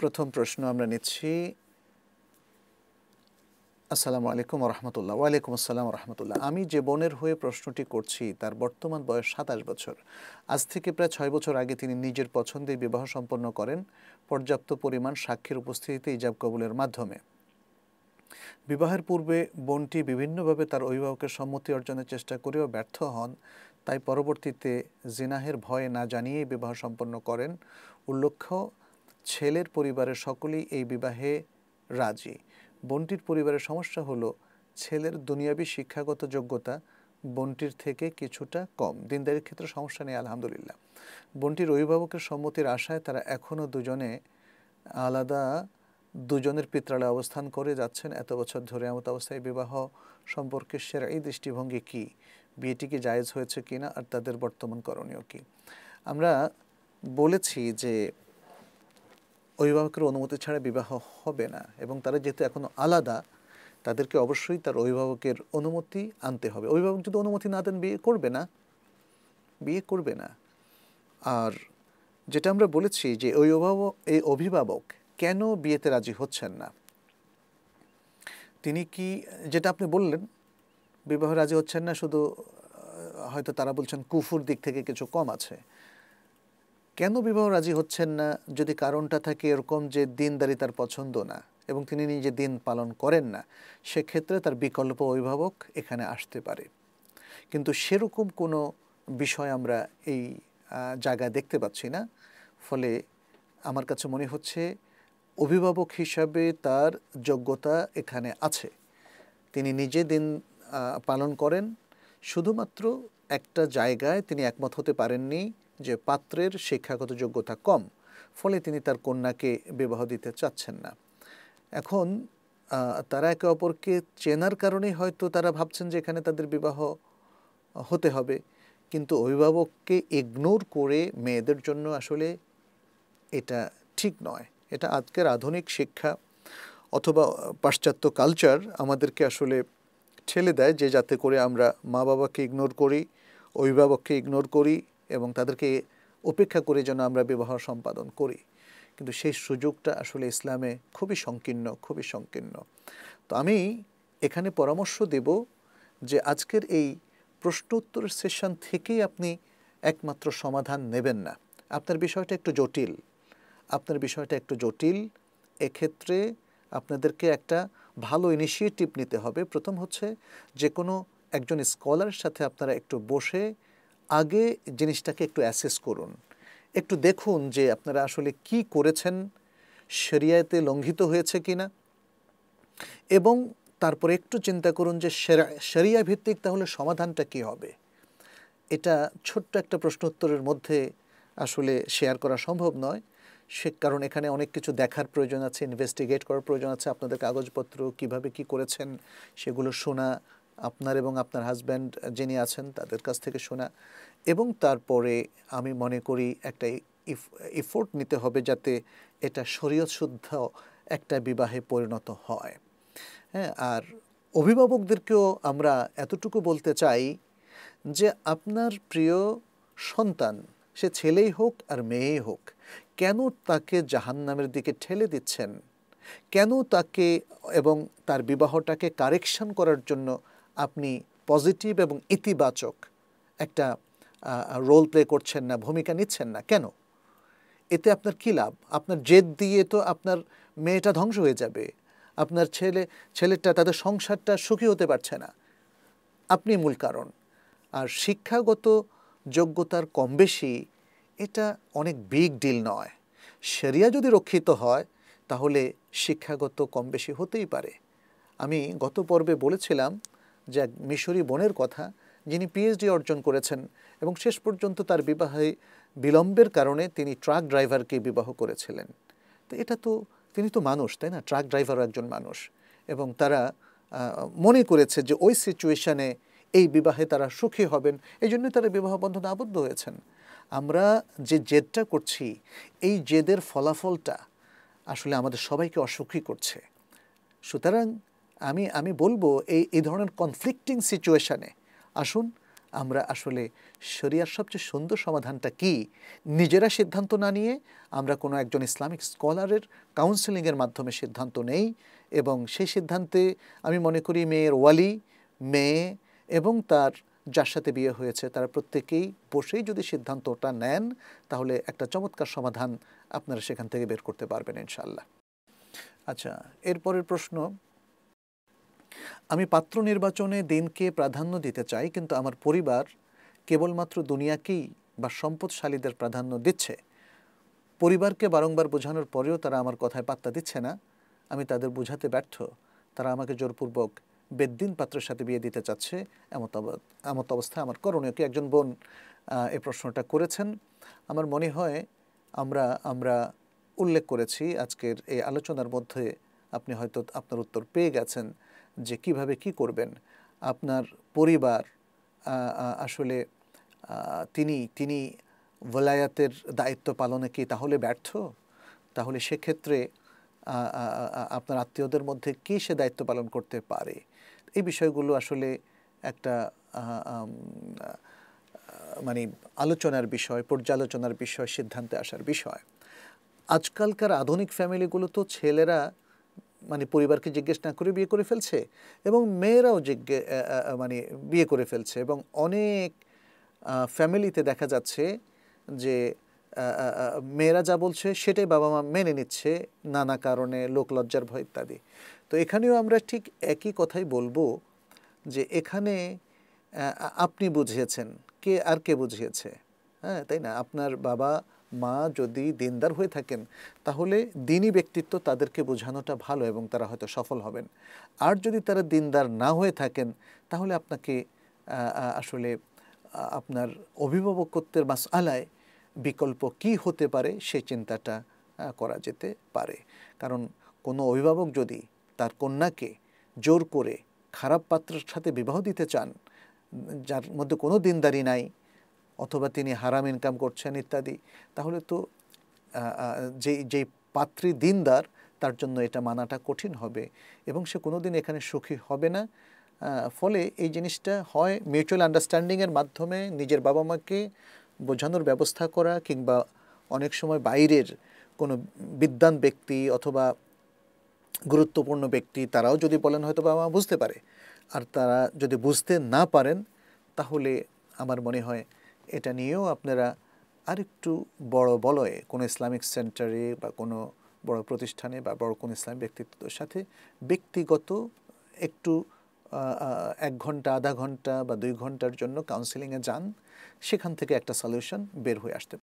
প্রথম প্রশ্ন আমরা নিচ্ছি আসসালামু আলাইকুম রহমতুল্লাহ ওয়ালাইকুম আসসালাম রহমতুল্লাহ আমি যে বোনের হয়ে প্রশ্নটি করছি তার বর্তমান বয়স সাতাশ বছর আজ থেকে প্রায় ছয় বছর আগে তিনি নিজের পছন্দে বিবাহ সম্পন্ন করেন পর্যাপ্ত পরিমাণ সাক্ষীর উপস্থিতিতে ইজাব কবুলের মাধ্যমে বিবাহের পূর্বে বোনটি বিভিন্নভাবে তার অভিভাবকের সম্মতি অর্জনের চেষ্টা করেও ব্যর্থ হন তাই পরবর্তীতে জিনাহের ভয়ে না জানিয়েই বিবাহ সম্পন্ন করেন উল্লেখ্য ছেলের পরিবারের সকলেই এই বিবাহে রাজি বোনটির পরিবারের সমস্যা হলো ছেলের দুনিয়াবী শিক্ষাগত যোগ্যতা বোনটির থেকে কিছুটা কম দিনদারির ক্ষেত্রে সমস্যা নেই আলহামদুলিল্লাহ বোনটির অভিভাবকের সম্মতির আশায় তারা এখনও দুজনে আলাদা দুজনের পিত্রালয়ে অবস্থান করে যাচ্ছেন এত বছর ধরে এমত অবস্থায় বিবাহ সম্পর্কে সেরা এই দৃষ্টিভঙ্গি কী বিয়েটি কি জায়েজ হয়েছে কি না আর তাদের বর্তমান করণীয় কি আমরা বলেছি যে অভিভাবকের অনুমতি ছাড়া বিবাহ হবে না এবং তারা যেহেতু এখনও আলাদা তাদেরকে অবশ্যই তার অভিভাবকের অনুমতি আনতে হবে অভিভাবক যদি অনুমতি না দেন বিয়ে করবে না বিয়ে করবে না আর যেটা আমরা বলেছি যে অভিভাবক এই অভিভাবক কেন বিয়েতে রাজি হচ্ছেন না তিনি কি যেটা আপনি বললেন বিবাহ রাজি হচ্ছেন না শুধু হয়তো তারা বলছেন কুফুর দিক থেকে কিছু কম আছে কেন বিবাহ রাজি হচ্ছেন না যদি কারণটা থাকে এরকম যে দিনদারি তার পছন্দ না এবং তিনি নিজে দিন পালন করেন না সেক্ষেত্রে তার বিকল্প অভিভাবক এখানে আসতে পারে কিন্তু সেরকম কোনো বিষয় আমরা এই জায়গায় দেখতে পাচ্ছি না ফলে আমার কাছে মনে হচ্ছে অভিভাবক হিসাবে তার যোগ্যতা এখানে আছে তিনি নিজে দিন পালন করেন শুধুমাত্র একটা জায়গায় তিনি একমত হতে পারেননি যে পাত্রের শিক্ষাগত যোগ্যতা কম ফলে তিনি তার কন্যাকে বিবাহ দিতে চাচ্ছেন না এখন তারা একে অপরকে চেনার কারণেই হয়তো তারা ভাবছেন যে এখানে তাদের বিবাহ হতে হবে কিন্তু অভিভাবককে ইগনোর করে মেয়েদের জন্য আসলে এটা ঠিক নয় এটা আজকের আধুনিক শিক্ষা অথবা পাশ্চাত্য কালচার আমাদেরকে আসলে ঠেলে দেয় যে যাতে করে আমরা মা বাবাকে ইগনোর করি অভিভাবককে ইগনোর করি এবং তাদেরকে উপেক্ষা করে যেন আমরা বিবাহ সম্পাদন করি কিন্তু সেই সুযোগটা আসলে ইসলামে খুবই সংকীর্ণ খুবই সংকীর্ণ তো আমি এখানে পরামর্শ দেব যে আজকের এই প্রশ্নোত্তর সেশন থেকেই আপনি একমাত্র সমাধান নেবেন না আপনার বিষয়টা একটু জটিল আপনার বিষয়টা একটু জটিল এক্ষেত্রে আপনাদেরকে একটা ভালো ইনিশিয়েটিভ নিতে হবে প্রথম হচ্ছে যে কোনো একজন স্কলারের সাথে আপনারা একটু বসে আগে জিনিসটাকে একটু অ্যাসেস করুন একটু দেখুন যে আপনারা আসলে কি করেছেন শরিয়াতে লঙ্ঘিত হয়েছে কি না এবং তারপরে একটু চিন্তা করুন যে সেরিয়া ভিত্তিক তাহলে সমাধানটা কি হবে এটা ছোট্ট একটা প্রশ্ন উত্তরের মধ্যে আসলে শেয়ার করা সম্ভব নয় সে কারণ এখানে অনেক কিছু দেখার প্রয়োজন আছে ইনভেস্টিগেট করার প্রয়োজন আছে আপনাদের কাগজপত্র কিভাবে কি করেছেন সেগুলো শোনা আপনার এবং আপনার হাজব্যান্ড যিনি আছেন তাদের কাছ থেকে শোনা এবং তারপরে আমি মনে করি একটা ইফোর্ট নিতে হবে যাতে এটা শুদ্ধ একটা বিবাহে পরিণত হয় হ্যাঁ আর অভিভাবকদেরকেও আমরা এতটুকু বলতে চাই যে আপনার প্রিয় সন্তান সে ছেলেই হোক আর মেয়েই হোক কেন তাকে জাহান্নামের দিকে ঠেলে দিচ্ছেন কেন তাকে এবং তার বিবাহটাকে কারেকশন করার জন্য আপনি পজিটিভ এবং ইতিবাচক একটা রোল প্লে করছেন না ভূমিকা নিচ্ছেন না কেন এতে আপনার কী লাভ আপনার জেদ দিয়ে তো আপনার মেয়েটা ধ্বংস হয়ে যাবে আপনার ছেলে ছেলেটা তাদের সংসারটা সুখী হতে পারছে না আপনি মূল কারণ আর শিক্ষাগত যোগ্যতার কম বেশি এটা অনেক বিগ ডিল নয় সেরিয়া যদি রক্ষিত হয় তাহলে শিক্ষাগত কম বেশি হতেই পারে আমি গত পর্বে বলেছিলাম যে মিশরি বোনের কথা যিনি পিএইচডি অর্জন করেছেন এবং শেষ পর্যন্ত তার বিবাহে বিলম্বের কারণে তিনি ট্রাক ড্রাইভারকে বিবাহ করেছিলেন তো এটা তো তিনি তো মানুষ তাই না ট্রাক ড্রাইভারও একজন মানুষ এবং তারা মনে করেছে যে ওই সিচুয়েশানে এই বিবাহে তারা সুখী হবেন এই জন্যই তারা বিবাহ বন্ধনে আবদ্ধ হয়েছেন আমরা যে জেদটা করছি এই জেদের ফলাফলটা আসলে আমাদের সবাইকে অসুখী করছে সুতরাং আমি আমি বলবো এই এই ধরনের কনফ্লিক্টিং সিচুয়েশানে আসুন আমরা আসলে শরিয়ার সবচেয়ে সুন্দর সমাধানটা কি নিজেরা সিদ্ধান্ত না নিয়ে আমরা কোনো একজন ইসলামিক স্কলারের কাউন্সেলিংয়ের মাধ্যমে সিদ্ধান্ত নেই এবং সেই সিদ্ধান্তে আমি মনে করি মেয়ের ওয়ালি মেয়ে এবং তার যার সাথে বিয়ে হয়েছে তারা প্রত্যেকেই বসেই যদি সিদ্ধান্তটা নেন তাহলে একটা চমৎকার সমাধান আপনারা সেখান থেকে বের করতে পারবেন ইনশাল্লাহ আচ্ছা এরপরের প্রশ্ন আমি পাত্র নির্বাচনে দিনকে প্রাধান্য দিতে চাই কিন্তু আমার পরিবার কেবলমাত্র দুনিয়াকেই বা সম্পদশালীদের প্রাধান্য দিচ্ছে পরিবারকে বারংবার বোঝানোর পরেও তারা আমার কথায় পাত্তা দিচ্ছে না আমি তাদের বোঝাতে ব্যর্থ তারা আমাকে জোরপূর্বক বেদ্দিন পাত্রের সাথে বিয়ে দিতে চাচ্ছে এমত এমত অবস্থায় আমার করণীয় কি একজন বোন এ প্রশ্নটা করেছেন আমার মনে হয় আমরা আমরা উল্লেখ করেছি আজকের এই আলোচনার মধ্যে আপনি হয়তো আপনার উত্তর পেয়ে গেছেন যে কিভাবে কি করবেন আপনার পরিবার আসলে তিনি তিনি ভলায়াতের দায়িত্ব পালনে কি তাহলে ব্যর্থ তাহলে সেক্ষেত্রে আপনার আত্মীয়দের মধ্যে কি সে দায়িত্ব পালন করতে পারে এই বিষয়গুলো আসলে একটা মানে আলোচনার বিষয় পর্যালোচনার বিষয় সিদ্ধান্তে আসার বিষয় আজকালকার আধুনিক ফ্যামিলিগুলো তো ছেলেরা মানে পরিবারকে জিজ্ঞেস না করে বিয়ে করে ফেলছে এবং মেয়েরাও জিজ্ঞে মানে বিয়ে করে ফেলছে এবং অনেক ফ্যামিলিতে দেখা যাচ্ছে যে মেয়েরা যা বলছে সেটাই বাবা মা মেনে নিচ্ছে নানা কারণে লোকলজ্জার ভয় ইত্যাদি তো এখানেও আমরা ঠিক একই কথাই বলবো যে এখানে আপনি বুঝিয়েছেন কে আর কে বুঝিয়েছে হ্যাঁ তাই না আপনার বাবা মা যদি দিনদার হয়ে থাকেন তাহলে দিনই ব্যক্তিত্ব তাদেরকে বোঝানোটা ভালো এবং তারা হয়তো সফল হবেন আর যদি তারা দিনদার না হয়ে থাকেন তাহলে আপনাকে আসলে আপনার অভিভাবকত্বের মাস আলায় বিকল্প কি হতে পারে সে চিন্তাটা করা যেতে পারে কারণ কোনো অভিভাবক যদি তার কন্যাকে জোর করে খারাপ পাত্রের সাথে বিবাহ দিতে চান যার মধ্যে কোনো দিনদারি নাই অথবা তিনি হারাম ইনকাম করছেন ইত্যাদি তাহলে তো যে যেই পাত্রী দিনদার তার জন্য এটা মানাটা কঠিন হবে এবং সে কোনোদিন এখানে সুখী হবে না ফলে এই জিনিসটা হয় মিউচুয়াল আন্ডারস্ট্যান্ডিংয়ের মাধ্যমে নিজের বাবা মাকে বোঝানোর ব্যবস্থা করা কিংবা অনেক সময় বাইরের কোনো বিদ্যান ব্যক্তি অথবা গুরুত্বপূর্ণ ব্যক্তি তারাও যদি বলেন হয়তো বাবা মা বুঝতে পারে আর তারা যদি বুঝতে না পারেন তাহলে আমার মনে হয় এটা নিয়েও আপনারা আরেকটু বড় বলয়ে কোনো ইসলামিক সেন্টারে বা কোনো বড় প্রতিষ্ঠানে বা বড় কোনো ইসলামিক ব্যক্তিত্বের সাথে ব্যক্তিগত একটু এক ঘন্টা আধা ঘন্টা বা দুই ঘন্টার জন্য কাউন্সিলিংয়ে যান সেখান থেকে একটা সলিউশন বের হয়ে আসতে পারে